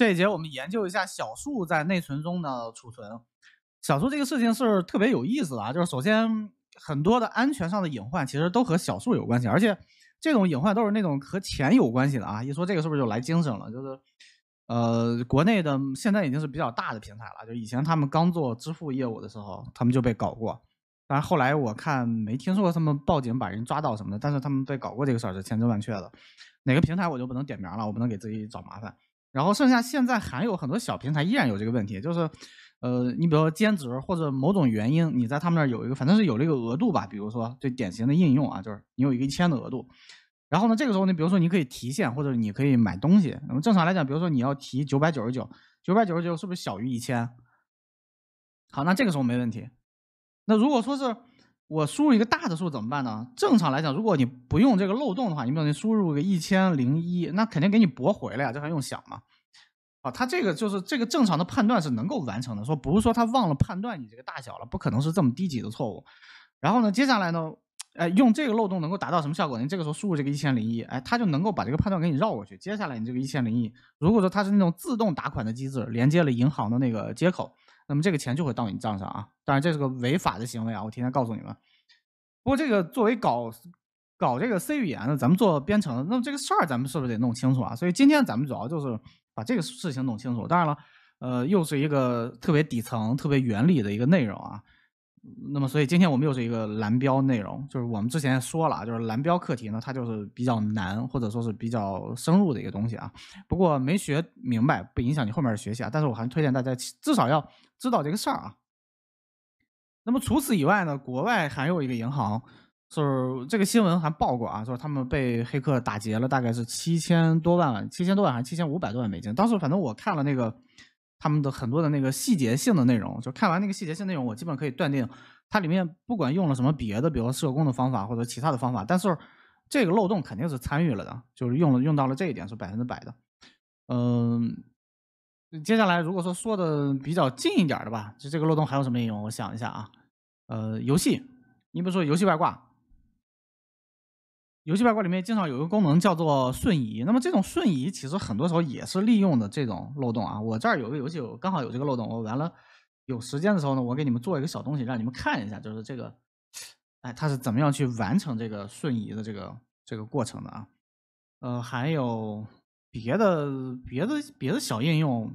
这一节我们研究一下小数在内存中的储存。小数这个事情是特别有意思的啊，就是首先很多的安全上的隐患其实都和小数有关系，而且这种隐患都是那种和钱有关系的啊。一说这个是不是就来精神了？就是呃，国内的现在已经是比较大的平台了，就以前他们刚做支付业务的时候，他们就被搞过。但是后来我看没听说过他们报警把人抓到什么的，但是他们被搞过这个事儿是千真万确的。哪个平台我就不能点名了，我不能给自己找麻烦。然后剩下现在还有很多小平台依然有这个问题，就是，呃，你比如说兼职或者某种原因，你在他们那儿有一个，反正是有这个额度吧。比如说最典型的应用啊，就是你有一个一千的额度，然后呢，这个时候你比如说你可以提现或者你可以买东西。那么正常来讲，比如说你要提九百九十九，九百九十九是不是小于一千？好，那这个时候没问题。那如果说是我输入一个大的数怎么办呢？正常来讲，如果你不用这个漏洞的话，你比如你输入个一千零一，那肯定给你驳回了呀，这还用想吗？啊，它这个就是这个正常的判断是能够完成的，说不是说他忘了判断你这个大小了，不可能是这么低级的错误。然后呢，接下来呢，哎，用这个漏洞能够达到什么效果？你这个时候输入这个一千零一，哎，他就能够把这个判断给你绕过去。接下来你这个一千零一，如果说它是那种自动打款的机制，连接了银行的那个接口。那么这个钱就会到你账上啊！当然这是个违法的行为啊！我提前告诉你们。不过这个作为搞搞这个 C 语言的，咱们做编程的，那么这个事儿咱们是不是得弄清楚啊？所以今天咱们主要就是把这个事情弄清楚。当然了，呃，又是一个特别底层、特别原理的一个内容啊。那么所以今天我们又是一个蓝标内容，就是我们之前说了，就是蓝标课题呢，它就是比较难，或者说是比较深入的一个东西啊。不过没学明白不影响你后面的学习啊。但是我还是推荐大家至少要。知道这个事儿啊，那么除此以外呢，国外还有一个银行，就是这个新闻还报过啊，就是他们被黑客打劫了，大概是七千多万七千多万还是七千五百多万美金。当时反正我看了那个他们的很多的那个细节性的内容，就看完那个细节性内容，我基本可以断定，它里面不管用了什么别的，比如说社工的方法或者其他的方法，但是这个漏洞肯定是参与了的，就是用了用到了这一点，是百分之百的，嗯。接下来，如果说说的比较近一点的吧，就这个漏洞还有什么应用？我想一下啊，呃，游戏，你比如说游戏外挂，游戏外挂里面经常有一个功能叫做瞬移。那么这种瞬移其实很多时候也是利用的这种漏洞啊。我这儿有个游戏，我刚好有这个漏洞。我完了有时间的时候呢，我给你们做一个小东西，让你们看一下，就是这个，哎，它是怎么样去完成这个瞬移的这个这个过程的啊？呃，还有。别的别的别的小应用，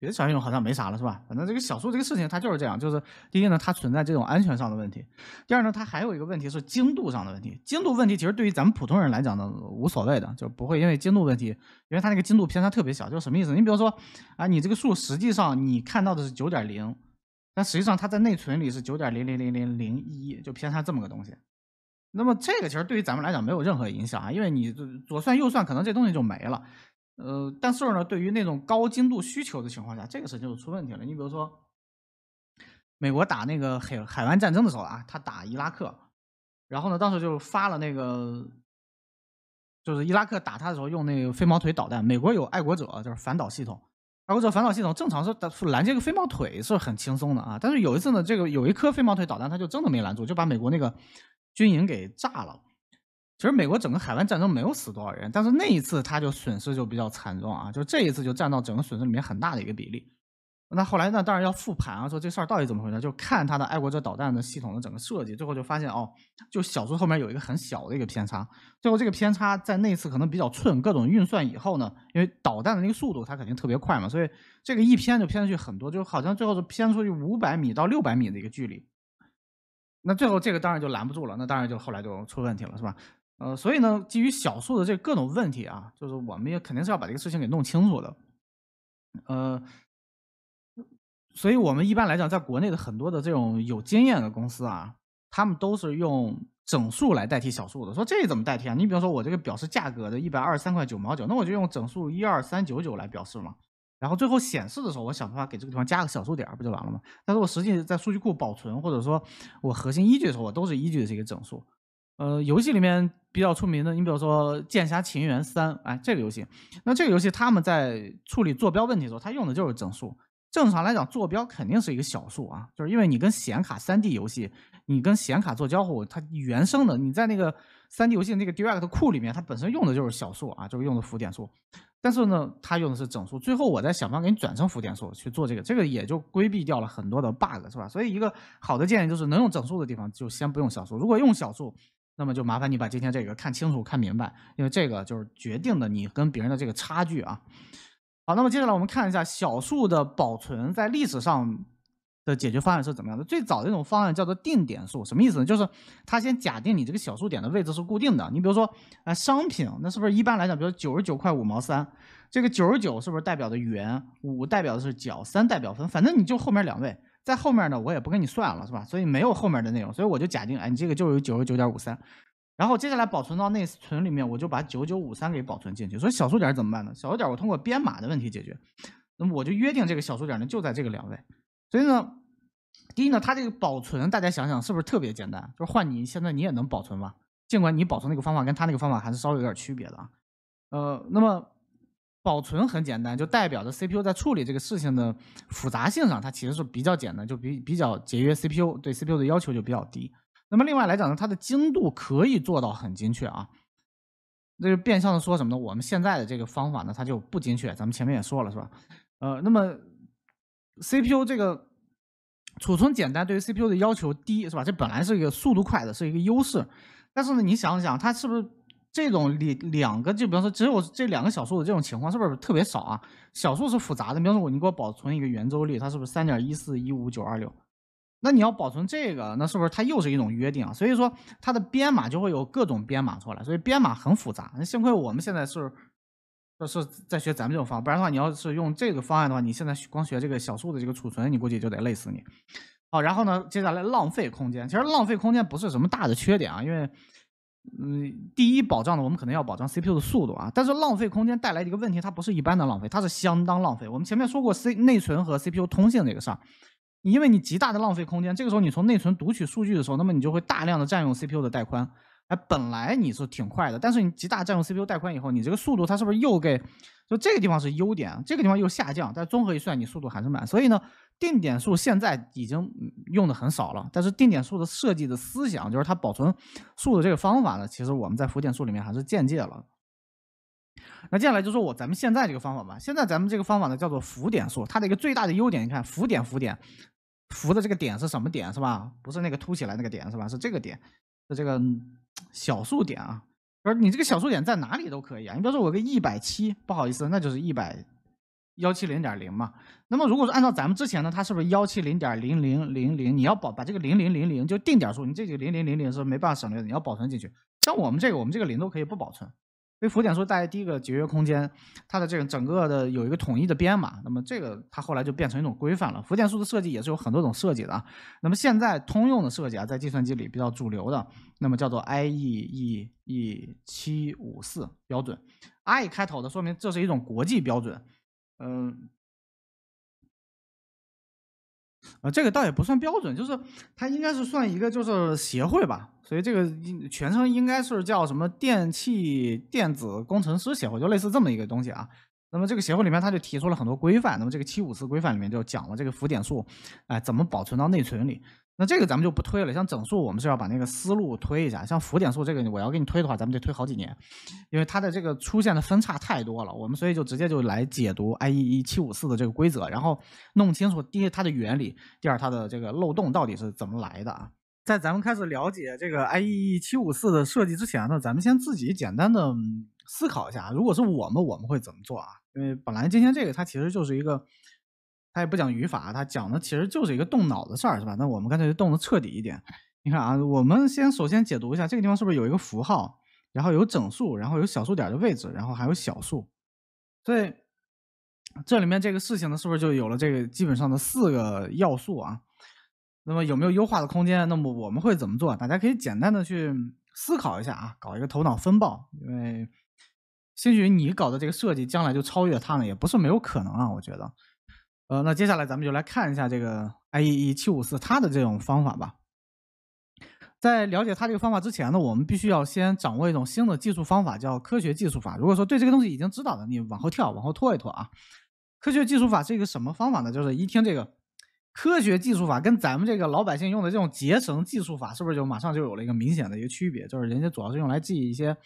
别的小应用好像没啥了，是吧？反正这个小数这个事情，它就是这样。就是第一呢，它存在这种安全上的问题；第二呢，它还有一个问题是精度上的问题。精度问题其实对于咱们普通人来讲呢，无所谓的，就不会因为精度问题，因为它那个精度偏差特别小。就什么意思？你比如说啊，你这个数实际上你看到的是九点零，但实际上它在内存里是九点零零零零零一，就偏差这么个东西。那么这个其实对于咱们来讲没有任何影响啊，因为你左算右算，可能这东西就没了。呃，但是呢，对于那种高精度需求的情况下，这个事情就出问题了。你比如说，美国打那个海海湾战争的时候啊，他打伊拉克，然后呢，当时就发了那个，就是伊拉克打他的时候用那个飞毛腿导弹，美国有爱国者，就是反导系统，爱国者反导系统正常是打拦这个飞毛腿是很轻松的啊，但是有一次呢，这个有一颗飞毛腿导弹，他就真的没拦住，就把美国那个。军营给炸了。其实美国整个海湾战争没有死多少人，但是那一次他就损失就比较惨重啊，就这一次就占到整个损失里面很大的一个比例。那后来呢，当然要复盘啊，说这事儿到底怎么回事？就看他的爱国者导弹的系统的整个设计，最后就发现哦，就小说后面有一个很小的一个偏差。最后这个偏差在那次可能比较寸，各种运算以后呢，因为导弹的那个速度它肯定特别快嘛，所以这个一偏就偏出去很多，就好像最后是偏出去五百米到六百米的一个距离。那最后这个当然就拦不住了，那当然就后来就出问题了，是吧？呃，所以呢，基于小数的这各种问题啊，就是我们也肯定是要把这个事情给弄清楚的。呃，所以我们一般来讲，在国内的很多的这种有经验的公司啊，他们都是用整数来代替小数的。说这怎么代替啊？你比方说我这个表示价格的一百二十三块九毛九，那我就用整数一二三九九来表示嘛。然后最后显示的时候，我想办法给这个地方加个小数点儿，不就完了吗？但是我实际在数据库保存，或者说我核心依据的时候，我都是依据的这个整数。呃，游戏里面比较出名的，你比如说《剑侠情缘三》，哎，这个游戏，那这个游戏他们在处理坐标问题的时候，他用的就是整数。正常来讲，坐标肯定是一个小数啊，就是因为你跟显卡三 D 游戏，你跟显卡做交互，它原生的，你在那个。三 D 游戏那个 Direct 库里面，它本身用的就是小数啊，就是用的浮点数，但是呢，它用的是整数。最后我再想办法给你转成浮点数去做这个，这个也就规避掉了很多的 bug，是吧？所以一个好的建议就是，能用整数的地方就先不用小数。如果用小数，那么就麻烦你把今天这个看清楚、看明白，因为这个就是决定的你跟别人的这个差距啊。好，那么接下来我们看一下小数的保存在历史上。的解决方案是怎么样的？最早的一种方案叫做定点数，什么意思呢？就是它先假定你这个小数点的位置是固定的。你比如说，呃，商品那是不是一般来讲，比如九十九块五毛三，这个九十九是不是代表的元，五代表的是角，三代表分，反正你就后面两位，在后面呢，我也不跟你算了，是吧？所以没有后面的内容，所以我就假定，哎，你这个就是九十九点五三，然后接下来保存到内存里面，我就把九九五三给保存进去。所以小数点怎么办呢？小数点我通过编码的问题解决。那么我就约定这个小数点呢就在这个两位。所以呢，第一呢，它这个保存，大家想想是不是特别简单？就是换你现在你也能保存吧，尽管你保存那个方法跟他那个方法还是稍微有点区别的啊。呃，那么保存很简单，就代表着 CPU 在处理这个事情的复杂性上，它其实是比较简单，就比比较节约 CPU，对 CPU 的要求就比较低。那么另外来讲呢，它的精度可以做到很精确啊。那就变相的说什么呢？我们现在的这个方法呢，它就不精确，咱们前面也说了，是吧？呃，那么。CPU 这个储存简单，对于 CPU 的要求低，是吧？这本来是一个速度快的，是一个优势。但是呢，你想想，它是不是这种两两个，就比方说只有这两个小数的这种情况，是不是特别少啊？小数是复杂的，比方说我你给我保存一个圆周率，它是不是三点一四一五九二六？那你要保存这个，那是不是它又是一种约定啊？所以说它的编码就会有各种编码出来，所以编码很复杂。那幸亏我们现在是。这是在学咱们这种方法，不然的话，你要是用这个方案的话，你现在光学这个小数的这个储存，你估计就得累死你。好，然后呢，接下来浪费空间。其实浪费空间不是什么大的缺点啊，因为，嗯，第一保障呢，我们可能要保障 CPU 的速度啊。但是浪费空间带来一个问题，它不是一般的浪费，它是相当浪费。我们前面说过 C 内存和 CPU 通信这个事儿，因为你极大的浪费空间，这个时候你从内存读取数据的时候，那么你就会大量的占用 CPU 的带宽。哎，本来你是挺快的，但是你极大占用 CPU 带宽以后，你这个速度它是不是又给？就这个地方是优点，这个地方又下降，但综合一算，你速度还是慢。所以呢，定点数现在已经用的很少了。但是定点数的设计的思想，就是它保存数的这个方法呢，其实我们在浮点数里面还是间接了。那接下来就说我咱们现在这个方法吧。现在咱们这个方法呢，叫做浮点数。它的一个最大的优点，你看浮点浮点浮的这个点是什么点是吧？不是那个凸起来那个点是吧？是这个点，是这个。小数点啊，不是你这个小数点在哪里都可以啊。你比如说我个一百七，不好意思，那就是一百幺七零点零嘛。那么如果是按照咱们之前呢，它是不是幺七零点零零零零？你要保把这个零零零零就定点数，你这几个零零零零是没办法省略的，你要保存进去。像我们这个，我们这个零都可以不保存。因为浮点数带来第一个节约空间，它的这个整个的有一个统一的编码，那么这个它后来就变成一种规范了。浮点数的设计也是有很多种设计的啊，那么现在通用的设计啊，在计算机里比较主流的，那么叫做 IEEE 七五四标准，I 开头的说明这是一种国际标准，嗯。呃，这个倒也不算标准，就是它应该是算一个就是协会吧，所以这个全称应该是叫什么电气电子工程师协会，就类似这么一个东西啊。那么这个协会里面，他就提出了很多规范，那么这个七五四规范里面就讲了这个浮点数，哎，怎么保存到内存里。那这个咱们就不推了，像整数我们是要把那个思路推一下，像浮点数这个我要给你推的话，咱们得推好几年，因为它的这个出现的分叉太多了，我们所以就直接就来解读 I E E 七五四的这个规则，然后弄清楚第一它的原理，第二它的这个漏洞到底是怎么来的啊。在咱们开始了解这个 I E E E 七五四的设计之前呢，咱们先自己简单的思考一下，如果是我们我们会怎么做啊？因为本来今天这个它其实就是一个。他也不讲语法，他讲的其实就是一个动脑的事儿，是吧？那我们干脆就动得彻底一点。你看啊，我们先首先解读一下这个地方是不是有一个符号，然后有整数，然后有小数点的位置，然后还有小数。所以这里面这个事情呢，是不是就有了这个基本上的四个要素啊？那么有没有优化的空间？那么我们会怎么做？大家可以简单的去思考一下啊，搞一个头脑风暴，因为兴许你搞的这个设计将来就超越他呢，也不是没有可能啊，我觉得。呃，那接下来咱们就来看一下这个 IEEE 七五四它的这种方法吧。在了解它这个方法之前呢，我们必须要先掌握一种新的技术方法，叫科学技术法。如果说对这个东西已经知道的，你往后跳，往后拖一拖啊。科学技术法是一个什么方法呢？就是一听这个科学技术法，跟咱们这个老百姓用的这种节绳技术法，是不是就马上就有了一个明显的一个区别？就是人家主要是用来记一些。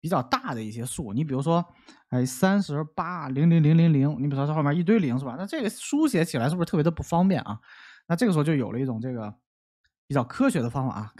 比较大的一些数，你比如说，哎，三十八零零零零零，你比如说后面一堆零是吧？那这个书写起来是不是特别的不方便啊？那这个时候就有了一种这个比较科学的方法啊。